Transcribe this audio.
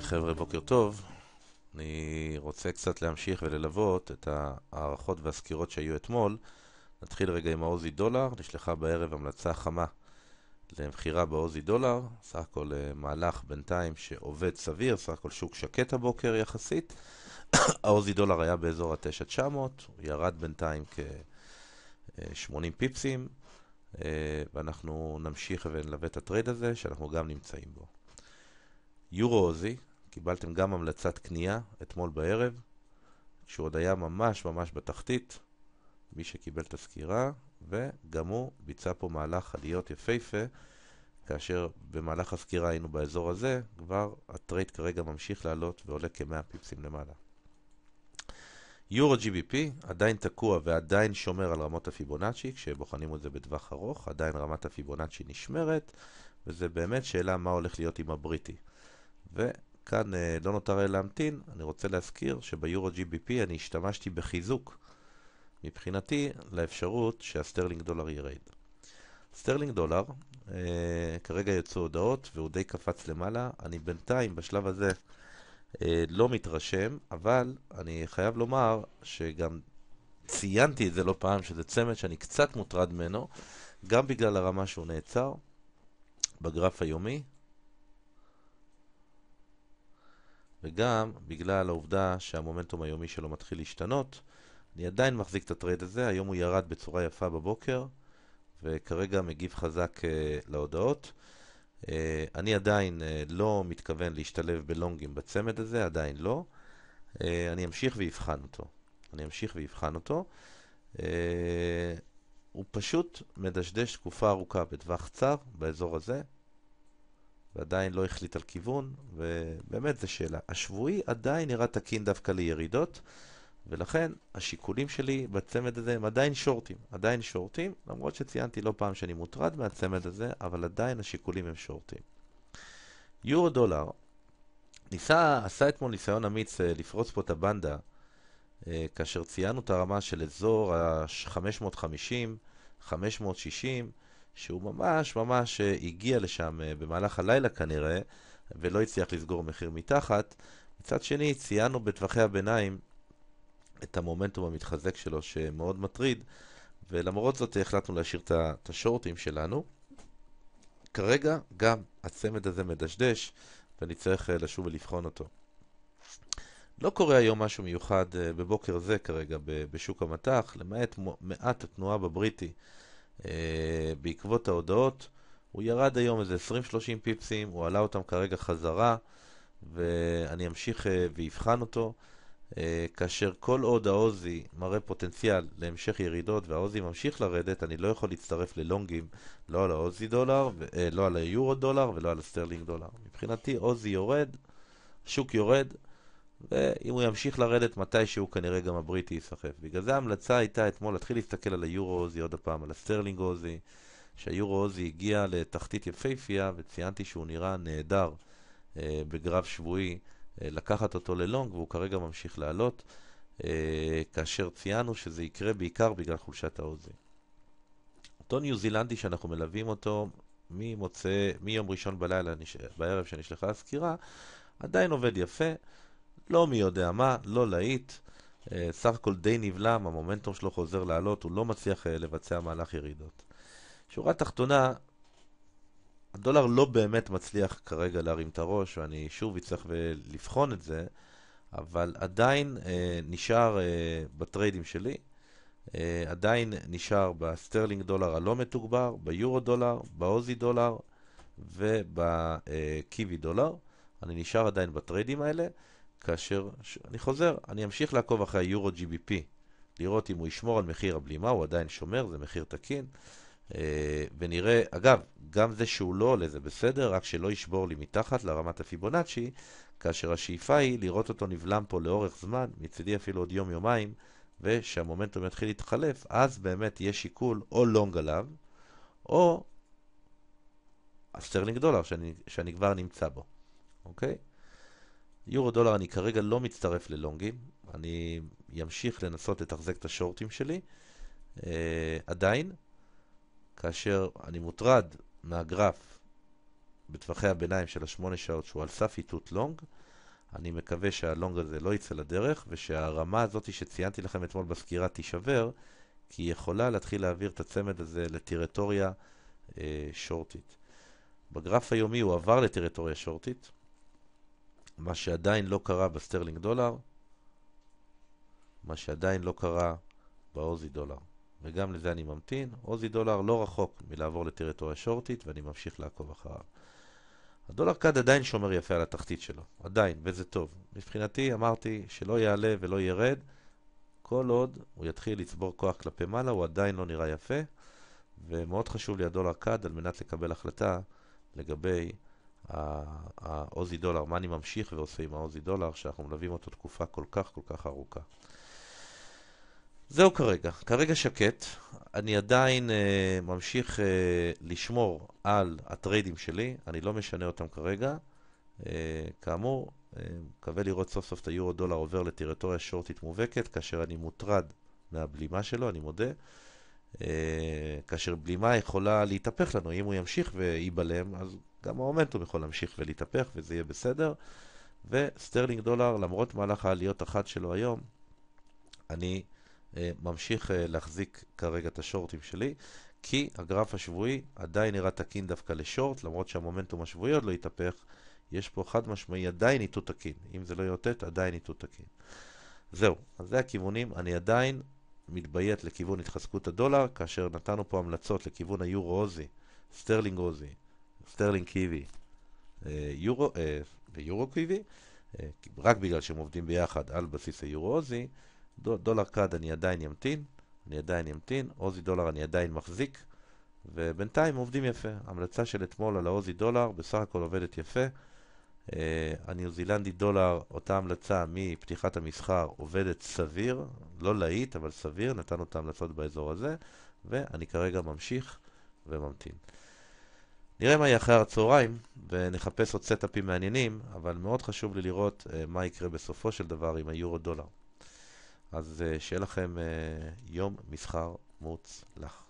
חבר'ה, בוקר טוב. אני רוצה קצת להמשיך וללוות את ההערכות והסקירות שהיו אתמול. נתחיל רגע עם האוזי דולר, נשלחה בערב המלצה חמה למכירה באוזי דולר, סך הכל אה, מהלך בינתיים שעובד סביר, סך הכל שוק שקט הבוקר יחסית. האוזי דולר היה באזור ה-9900, הוא ירד בינתיים כ-80 אה, פיפסים, אה, ואנחנו נמשיך ונלווה את הטרייד הזה שאנחנו גם נמצאים בו. יורו אוזי, קיבלתם גם המלצת קנייה אתמול בערב, כשהוא עוד היה ממש ממש בתחתית, מי שקיבל את הסקירה, וגם הוא ביצע פה מהלך עליות יפהפה, כאשר במהלך הסקירה היינו באזור הזה, כבר הטרייד כרגע ממשיך לעלות ועולה כ-100 פיפסים למעלה. יורו GBP עדיין תקוע ועדיין שומר על רמות הפיבונאצ'י, כשבוחנים את זה בטווח ארוך, עדיין רמת הפיבונאצ'י נשמרת, וזה באמת שאלה מה הולך להיות עם הבריטי. כאן אה, לא נותר אלא להמתין, אני רוצה להזכיר שביורו GBP אני השתמשתי בחיזוק מבחינתי לאפשרות שהסטרלינג דולר ירד. סטרלינג דולר, אה, כרגע יצאו הודעות והוא די קפץ למעלה, אני בינתיים בשלב הזה אה, לא מתרשם, אבל אני חייב לומר שגם ציינתי את זה לא פעם, שזה צמד שאני קצת מוטרד ממנו, גם בגלל הרמה שהוא נעצר בגרף היומי, וגם בגלל העובדה שהמומנטום היומי שלו מתחיל להשתנות, אני עדיין מחזיק את הטרייד הזה, היום הוא ירד בצורה יפה בבוקר, וכרגע מגיב חזק uh, להודעות. Uh, אני עדיין uh, לא מתכוון להשתלב בלונגים בצמד הזה, עדיין לא. Uh, אני אמשיך ואבחן אותו. אני אמשיך ואבחן אותו. Uh, הוא פשוט מדשדש תקופה ארוכה בטווח צר באזור הזה, ועדיין לא החליט על כיוון, ובאמת זו שאלה. השבועי עדיין נראה תקין דווקא לירידות, ולכן השיקולים שלי בצמד הזה הם עדיין שורטים, עדיין שורטים, למרות שציינתי לא פעם שאני מוטרד מהצמד הזה, אבל עדיין השיקולים הם שורטים. יורו דולר, ניסה, עשה אתמול ניסיון אמיץ אה, לפרוץ פה את הבנדה, אה, כאשר ציינו את הרמה של אזור ה-550, 560, שהוא ממש ממש אה, הגיע לשם אה, במהלך הלילה כנראה, ולא הצליח לסגור מחיר מתחת. מצד שני, ציינו בטווחי הביניים את המומנטום המתחזק שלו, שמאוד מטריד, ולמרות זאת החלטנו להשאיר את השורטים שלנו. כרגע גם הצמד הזה מדשדש, ואני צריך אה, לשוב ולבחון אותו. לא קורה היום משהו מיוחד בבוקר זה כרגע בשוק המטח, למעט מעט התנועה בבריטי. אה, בעקבות ההודעות. הוא ירד היום איזה 20-30 פיפסים, הוא עלה אותם כרגע חזרה, ואני אמשיך אה, ואבחן אותו. אה, כאשר כל עוד העוזי מראה פוטנציאל להמשך ירידות והעוזי ממשיך לרדת, אני לא יכול להצטרף ללונגים לא על העוזי דולר, לא על היורו דולר ולא על הסטרלינג דולר. מבחינתי עוזי יורד, השוק יורד, ואם הוא ימשיך לרדת מתישהו, כנראה גם הבריטי ייסחף. בגלל זה ההמלצה הייתה אתמול להתחיל להסתכל על היורו אוזי עוד הפעם, על הסטרלינג אוזי, שהיורו אוזי הגיע לתחתית יפייפייה וציינתי שהוא נראה נהדר אה, בגרף שבועי, אה, לקחת אותו ללונג, והוא כרגע ממשיך לעלות, אה, כאשר ציינו שזה יקרה בעיקר בגלל חולשת האוזי. אותו ניו זילנדי שאנחנו מלווים אותו ממוצא, מיום ראשון בלילה, בערב שנשלחה הסקירה, עדיין עובד יפה. לא מי יודע מה, לא להיט. אה, סך הכל די נבלם, המומנטום שלו חוזר לעלות, הוא לא מצליח אה, לבצע מהלך ירידות. שורה תחתונה, הדולר לא באמת מצליח כרגע להרים את הראש, ואני שוב אצטרך אה, לבחון את זה, אבל עדיין אה, נשאר אה, בטריידים שלי, אה, עדיין נשאר בסטרלינג דולר הלא מתוגבר, ביורו דולר, באוזי דולר ובקיווי דולר. אני נשאר עדיין בטריידים האלה. כאשר, ש... אני חוזר, אני אמשיך לעקוב אחרי היורו GBP, לראות אם הוא ישמור על מחיר הבלימה, הוא עדיין שומר, זה מחיר תקין, אה, ונראה, אגב, גם זה שהוא לא עולה זה בסדר, רק שלא ישבור לי מתחת לרמת הפיבונאצ'י, כאשר השאיפה היא לראות אותו נבלם פה לאורך זמן, מצידי אפילו עוד יום-יומיים, ושהמומנטום יתחיל להתחלף, אז באמת יש שיקול או לונג עליו, או הסטרלינג דולר שאני, שאני כבר נמצא בו, אוקיי? Okay? יורו דולר אני כרגע לא מצטרף ללונגים, אני אמשיך לנסות לתחזק את השורטים שלי uh, עדיין, כאשר אני מוטרד מהגרף בטווחי הביניים של השמונה שעות שהוא על סף איתות לונג, אני מקווה שהלונג הזה לא יצא לדרך ושהרמה הזאת שציינתי לכם אתמול בסקירה תישבר, כי היא יכולה להתחיל להעביר את הצמד הזה לטריטוריה uh, שורטית. בגרף היומי הוא עבר לטריטוריה שורטית, מה שעדיין לא קרה בסטרלינג דולר, מה שעדיין לא קרה באוזי דולר. וגם לזה אני ממתין. אוזי דולר לא רחוק מלעבור לטריטוריה שורטית, ואני ממשיך לעקוב אחריו. הדולר קאד עדיין שומר יפה על התחתית שלו, עדיין, וזה טוב. מבחינתי אמרתי שלא יעלה ולא ירד, כל עוד הוא יתחיל לצבור כוח כלפי מעלה, הוא עדיין לא נראה יפה, ומאוד חשוב לי הדולר קאד על מנת לקבל החלטה לגבי האוזי דולר, מה אני ממשיך ועושה עם האוזי דולר, שאנחנו מלווים אותו תקופה כל כך כל כך ארוכה. זהו כרגע, כרגע שקט, אני עדיין אה, ממשיך אה, לשמור על הטריידים שלי, אני לא משנה אותם כרגע. אה, כאמור, אה, מקווה לראות סוף סוף את היורו דולר עובר לטריטוריה שורטית מובהקת, כאשר אני מוטרד מהבלימה שלו, אני מודה. אה, כאשר בלימה יכולה להתהפך לנו, אם הוא ימשיך וייבלם, אז גם המומנטום יכול להמשיך ולהתהפך וזה יהיה בסדר. וסטרלינג דולר, למרות מהלך העליות אחת שלו היום, אני אה, ממשיך אה, להחזיק כרגע את השורטים שלי, כי הגרף השבועי עדיין נראה תקין דווקא לשורט, למרות שהמומנטום השבועי עוד לא התהפך, יש פה חד משמעי עדיין איתות תקין. אם זה לא יאותת, עדיין איתות תקין. זהו, אז זה הכיוונים, אני עדיין מתביית לכיוון התחזקות הדולר, כאשר נתנו פה המלצות לכיוון היורו אוזי, סטרלינג אוזי, סטרלינג קיווי, אה, יורו, ויורו אה, קיווי, אה, רק בגלל שהם עובדים ביחד על בסיס היורו אוזי, דולר קאד אני עדיין אמתין, אני עדיין אמתין, אוזי דולר אני עדיין מחזיק, ובינתיים עובדים יפה. המלצה של אתמול על האוזי דולר בסך הכל עובדת יפה. אה, הניו זילנדי דולר, אותה המלצה מפתיחת המסחר עובדת סביר, לא להיט, אבל סביר, נתנו את ההמלצות באזור הזה, ואני כרגע ממשיך וממתין. נראה מה יהיה אחרי הצהריים, ונחפש עוד סטאפים מעניינים, אבל מאוד חשוב לי לראות אה, מה יקרה בסופו של דבר עם היורו דולר. אז אה, שיהיה לכם יום מסחר מוצלח.